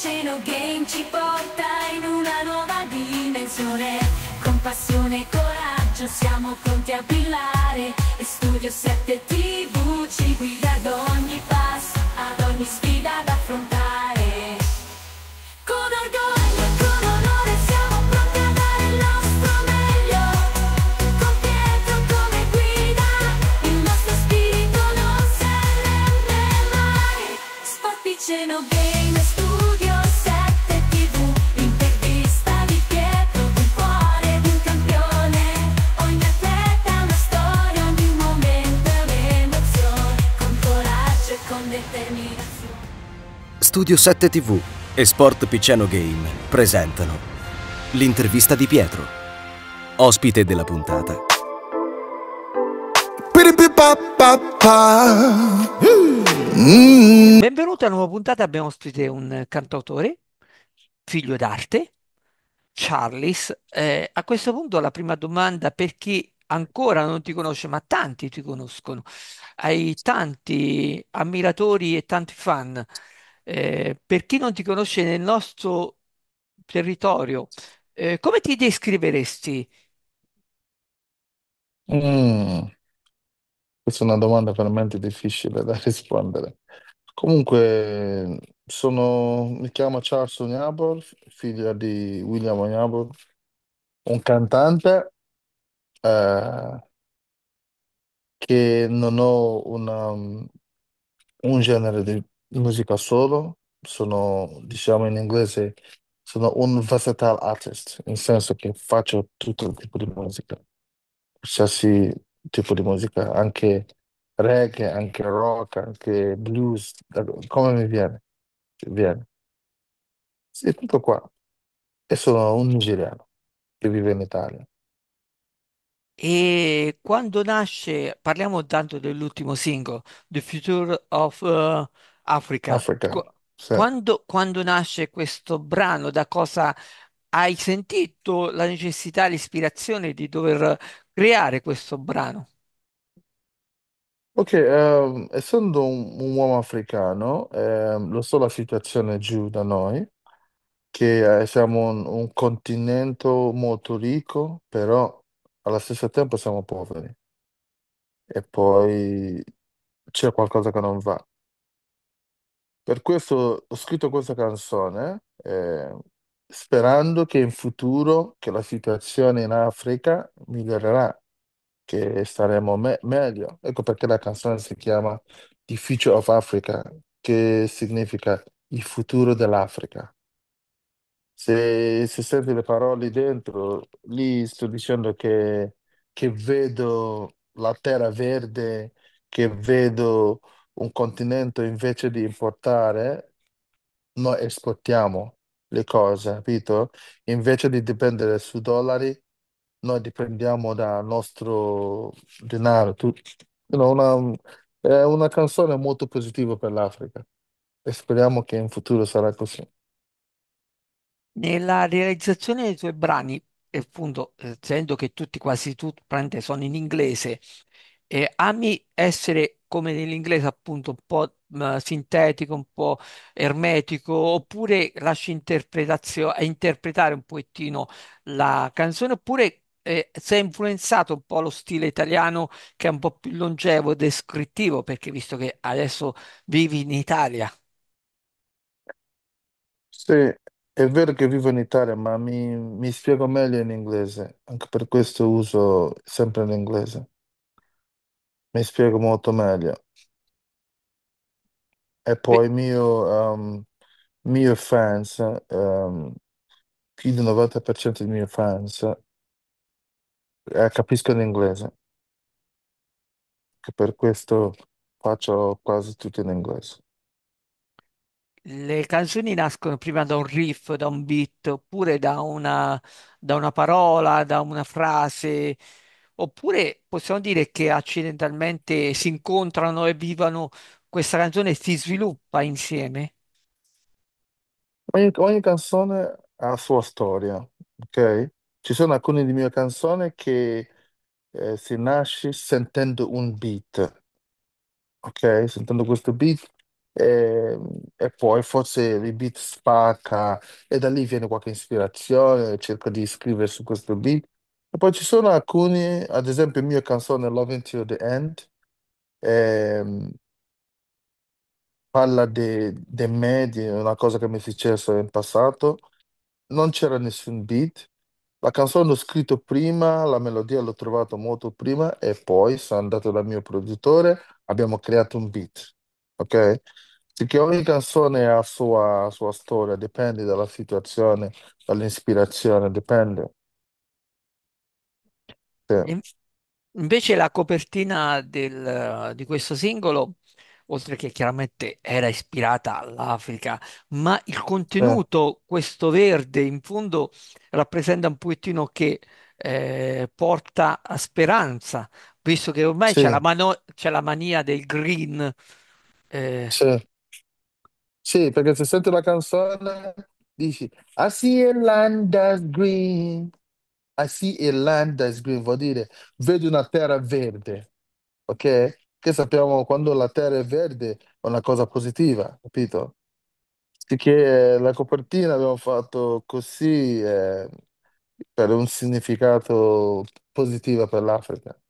Ceno Game ci porta in una nuova dimensione Con passione e coraggio siamo pronti a brillare E Studio 7 TV ci guida ad ogni passo Ad ogni sfida da affrontare Con orgoglio Ceno Game Studio 7 TV e Sport Picciano Game presentano l'intervista di Pietro, ospite della puntata. Mm. Benvenuti alla nuova puntata, abbiamo ospite un cantautore, figlio d'arte, Charles. Eh, a questo punto la prima domanda per chi ancora non ti conosce, ma tanti ti conoscono. Hai tanti ammiratori e tanti fan. Eh, per chi non ti conosce nel nostro territorio, eh, come ti descriveresti? Mm, questa è una domanda veramente difficile da rispondere. Comunque, sono, mi chiamo Charles Onyabor, figlio di William Onyabor, un cantante eh, che non ho una- un genere di Musica solo, sono, diciamo in inglese, sono un versatile artist, nel senso che faccio tutto il tipo di musica, qualsiasi tipo di musica, anche reggae, anche rock, anche blues, da- come mi viene, viene. Sì, tutto qua. E sono un nigeriano che vive in Italia. E quando nasce, parliamo tanto dell'ultimo singolo, The Future of eh, Africa. Africa. Qu- sì. quando, quando nasce questo brano, da cosa hai sentito la necessità, l'ispirazione di dover creare questo brano? Ok, ehm, essendo un, un uomo africano, ehm, lo so la situazione giù da noi, che eh, siamo un, un continente molto ricco, però allo stesso tempo siamo poveri e poi c'è qualcosa che non va. Per questo ho scritto questa canzone, eh, sperando che in futuro che la situazione in Africa migliorerà, che staremo me- meglio. Ecco perché la canzone si chiama The Future of Africa, che significa il futuro dell'Africa. Se, se senti le parole dentro, lì sto dicendo che, che vedo la terra verde, che vedo un continente invece di importare, noi esportiamo le cose, capito? Invece di dipendere su dollari, noi dipendiamo dal nostro denaro. Tu- una- è una canzone molto positiva per l'Africa e speriamo che in futuro sarà così. Nella realizzazione dei tuoi brani, appunto, eh, essendo che tutti, quasi tutti, sono in inglese, eh, ami essere come nell'inglese appunto un po' sintetico, un po' ermetico, oppure lasci interpretazio- interpretare un pochettino la canzone, oppure eh, si è influenzato un po' lo stile italiano che è un po' più longevo e descrittivo, perché visto che adesso vivi in Italia. Sì, è vero che vivo in Italia, ma mi, mi spiego meglio in inglese, anche per questo uso sempre l'inglese. Mi spiego molto meglio. E poi mio, ehm, mio fans, ehm, più del 90% dei miei fans eh, capiscono l'inglese, che per questo faccio quasi tutto in inglese. Le canzoni nascono prima da un riff, da un beat, oppure da una, da una parola, da una frase oppure possiamo dire che accidentalmente si incontrano e vivono questa canzone si sviluppa insieme? Ogni, ogni canzone ha la sua storia, ok? Ci sono alcune di mie canzoni che eh, si nasce sentendo un beat, ok? Sentendo questo beat eh, e, poi forse il beat spacca e da lì viene qualche ispirazione, cerco di scrivere su questo beat e poi ci sono alcuni, ad esempio, mia canzone Love Until the End, ehm, parla di, di me, di una cosa che mi è successa in passato. Non c'era nessun beat. La canzone l'ho scritta prima, la melodia l'ho trovata molto prima e poi sono andato dal mio produttore, abbiamo creato un beat. Ok? Perché ogni canzone ha sua, sua storia, dipende dalla situazione, dall'ispirazione, dipende. Invece la copertina del- di questo singolo, oltre che chiaramente era ispirata all'Africa, ma il contenuto, questo verde in fondo, rappresenta un pochettino che eh, porta a speranza, visto che ormai c'è la, sì, mania del green. eh, sì. Sì, perché se senti la canzone dici I see a land that's green, i see a land is green, vuol dire vedo una terra verde, ok? Che sappiamo quando la terra è verde è una cosa positiva, capito? Perché la copertina abbiamo fatto così eh, per un significato positivo per l'Africa.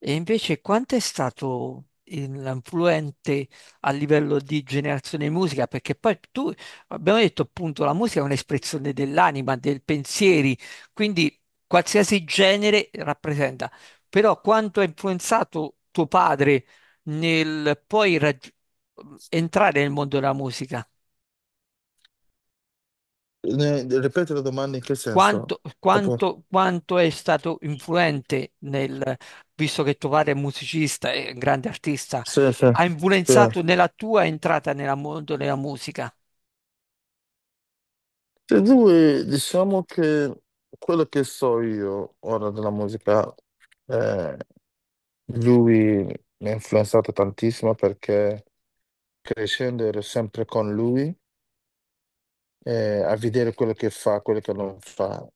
E invece quanto è stato influente a livello di generazione di musica, perché poi tu abbiamo detto appunto la musica è un'espressione dell'anima, dei pensieri, quindi qualsiasi genere rappresenta. Però quanto ha influenzato tuo padre nel poi entrare nel mondo della musica? Ripeto la domanda in che senso? Quanto, quanto, quanto è stato influente nel, visto che tuo padre è musicista e grande artista, Sì, sì, ha influenzato sì. nella tua entrata nel mondo della musica? E lui, diciamo che quello che so io ora della musica, eh, lui mi ha influenzato tantissimo perché crescendo ero sempre con lui eh, a vedere quello che fa, quello che non fa.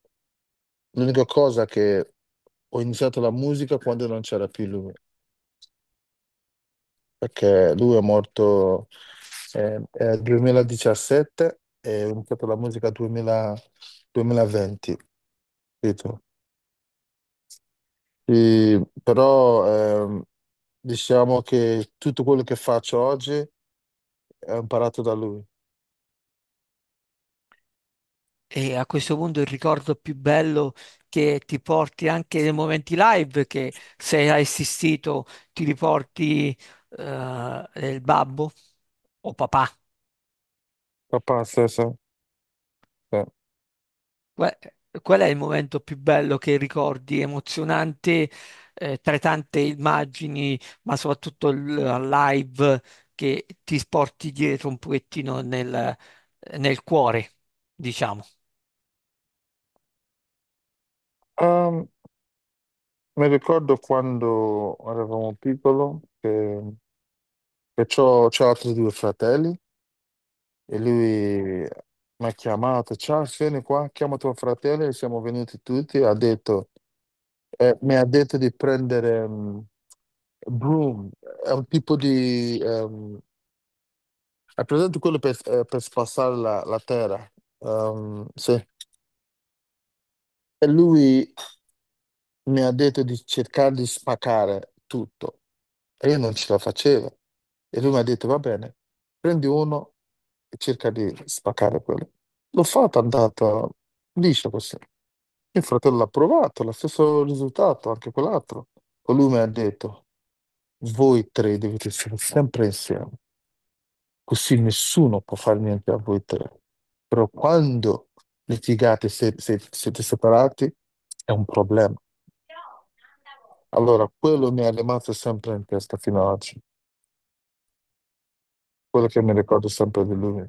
L'unica cosa che ho iniziato la musica quando non c'era più lui, perché lui è morto nel eh, 2017 e ho iniziato la musica nel 2020, capito? E- però ehm, diciamo che tutto quello che faccio oggi è imparato da lui. E a questo punto il ricordo più bello che ti porti anche nei momenti live, che se hai assistito ti riporti eh, il babbo o papà. Papà, stesso. Beh. Qual è il momento più bello che ricordi, emozionante, eh, tra tante immagini, ma soprattutto il live che ti porti dietro un pochettino nel, nel cuore, diciamo. Ehm, mi ricordo quando eravamo piccolo che che c'ho c'ho altri due fratelli e lui ha chiamato: "Ciao, vieni qua, chiama tuo fratello", e siamo venuti tutti ha detto ehm, mi ha detto di prendere, mhmm, broom, è un tipo di, ehm hai presente quello per s eh, per spassare la la terra? Ehm, sì lui mi ha detto di cercare di spaccare tutto e io non ce la facevo. E lui mi ha detto, va bene, prendi uno e cerca di spaccare quello. L'ho fatto, è andato liscia così. il fratello ha provato, lo stesso risultato, anche quell'altro. Poi lui mi ha detto, voi tre dovete essere sempre insieme, così nessuno può fare niente a voi tre. Però quando le se, se siete separati è un problema. Allora, quello mi è rimasto sempre in testa fino ad oggi. Quello che mi ricordo sempre di lui.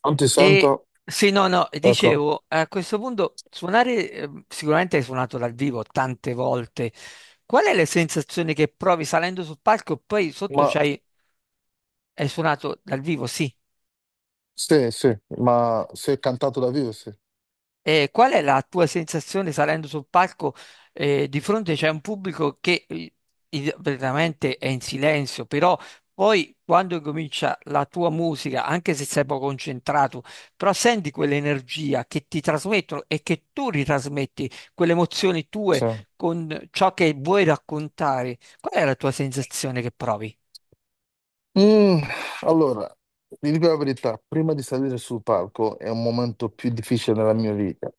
Non ti E sento, sì, no, no, ecco, dicevo, a questo punto suonare, ehm, sicuramente hai suonato dal vivo tante volte. Qual è la sensazione che provi salendo sul palco e poi sotto ma c'hai... Hai suonato dal vivo, sì. Sì, sì, ma se è cantato da vivo, sì. qual è la tua sensazione salendo sul palco? eh, di fronte c'è un pubblico che eh, veramente è in silenzio, però poi quando comincia la tua musica, anche se sei poco concentrato, però senti quell'energia che ti trasmettono e che tu ritrasmetti, quelle emozioni tue con ciò che vuoi raccontare. Qual è la tua sensazione che provi? Mhmm, allora, ti dico la verità, prima di salire sul palco è un momento più difficile della mia vita.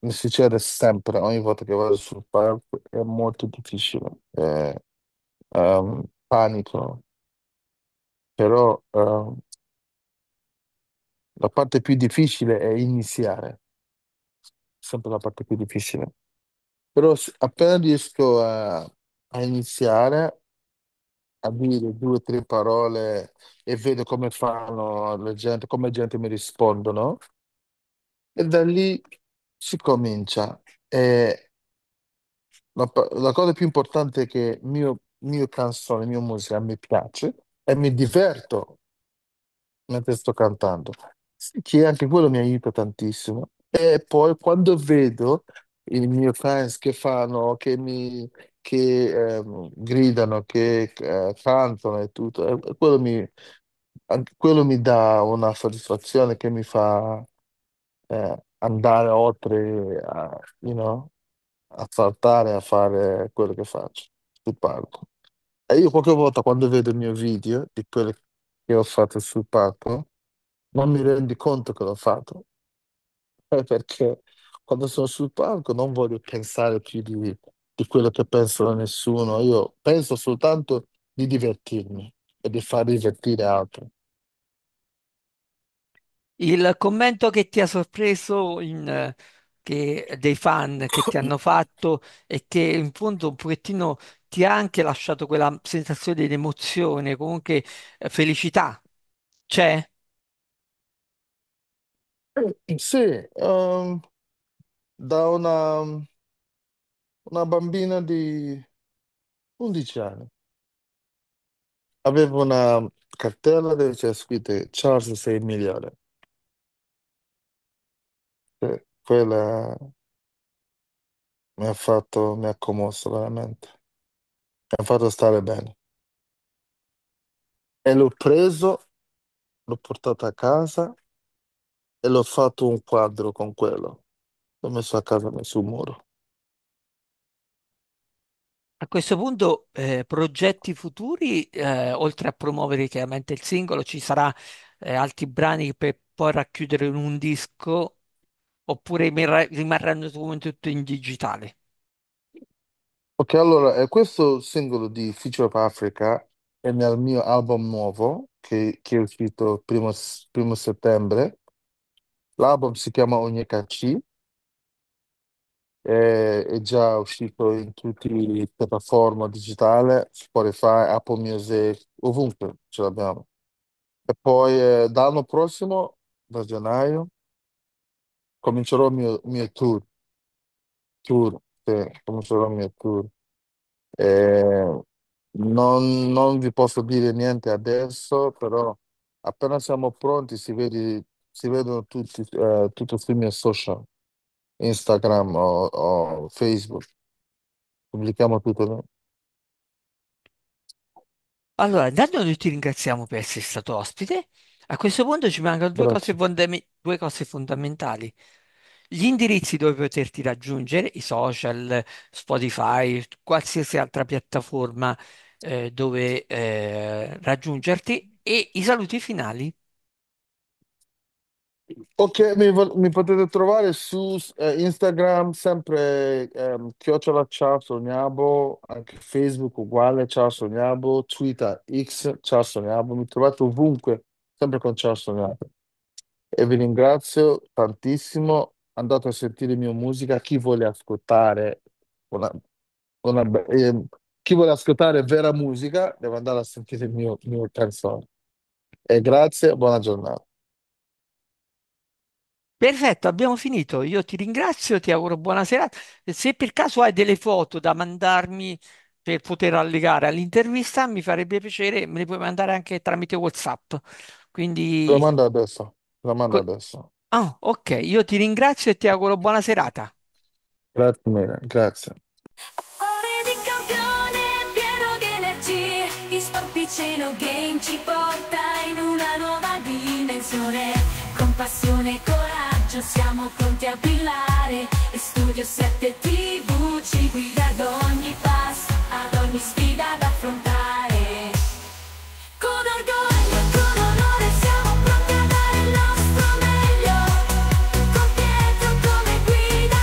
Mi succede sempre, ogni volta che vado sul palco è molto difficile, ehm, ehm, panico. Però, ehm la parte più difficile è iniziare. Sempre la parte più difficile. Però appena riesco a a iniziare a dire due o tre parole e vedo come fanno la gente, come la gente mi rispondono. E da lì si comincia. E la, la cosa più importante è che mio, mio canzone, mia musica mi piace e mi diverto mentre sto cantando, che anche quello mi aiuta tantissimo. E poi quando vedo i miei fans che fanno, che mi che, ehm, gridano, che, ehm, cantano e tutto, e quello mi anche quello mi dà una soddisfazione che mi fa, eh, andare oltre a, you know, a saltare, a fare quello che faccio sul palco. E io qualche volta quando vedo il mio video di quello che ho fatto sul palco, non mi rendi conto che l'ho fatto, perché quando sono sul palco non voglio pensare più di di quello che penso da nessuno, io penso soltanto di divertirmi e di far divertire altri. Il commento che ti ha sorpreso in, che- dei fan che ti hanno fatto e che in fondo un pochettino ti ha anche lasciato quella sensazione di emozione, comunque eh, felicità, c'è? Sì, ehm, da una una bambina di 11 anni. Aveva una cartella dove c'era scritto Charles sei il migliore. E Quella mi ha fatto, mi ha commosso veramente. Mi ha fatto stare bene. E l'ho preso, l'ho portato a casa e l'ho fatto un quadro con quello. L'ho messo a casa, messo sul muro. A questo punto, eh, progetti futuri, eh, oltre a promuovere chiaramente il singolo, ci sarà eh, altri brani per poi racchiudere in un disco oppure rimarranno come tutto in digitale? Ok, allora, eh, questo singolo di Future of Africa è nel mio album nuovo che, che è uscito primo, primo settembre. L'album si chiama Onyekachi eh, è già uscito in tutte le piattaforme digitali, Spotify, Apple Music, ovunque ce l'abbiamo. E poi eh, dall'anno prossimo, da gennaio, comincerò il mio, mio tour. Tour, sì, comincerò il mio tour. Eh, non, non vi posso dire niente adesso, però appena siamo pronti si vede- si vedono tutti, eh, tutto sui miei social. Instagram o, o Facebook, pubblichiamo tutto noi. Allora, intanto noi ti ringraziamo per essere stato ospite. A questo punto ci mancano due cose, Grazie. fondam- due cose fondamentali. Gli indirizzi dove poterti raggiungere, i social, Spotify, qualsiasi altra piattaforma eh, dove eh, raggiungerti e i saluti finali. Ok, mi, mi potete trovare su eh, Instagram sempre ehm, chiocciola ciao Sognabo, anche Facebook uguale ciao Sognabo, Twitter X ciao Sognabo, mi trovate ovunque, sempre con ciao Sognabo. E vi ringrazio tantissimo, andate a sentire mia musica, chi vuole ascoltare, una- una ehm, chi vuole ascoltare vera musica deve andare a sentire il mio, mio canzone. E grazie, buona giornata. Perfetto, abbiamo finito. Io ti ringrazio, ti auguro buona serata. Se per caso hai delle foto da mandarmi per poter allegare all'intervista, mi farebbe piacere, me le puoi mandare anche tramite WhatsApp. Te lo Quindi, mando adesso, te lo mando adesso. ah, ok, io ti ringrazio e ti auguro buona serata. Grazie mille, grazie. Ore di campione pieno di energie, in sport Piceno Game ci porta in una nuova dimensione passione e coraggio siamo pronti a brillare e Studio 7 TV ci guida ad ogni passo, ad ogni sfida da affrontare Con orgoglio, con onore siamo pronti a dare il nostro meglio Con Pietro come guida,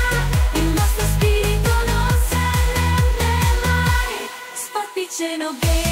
il nostro spirito non si arrende mai Sport Piceno Game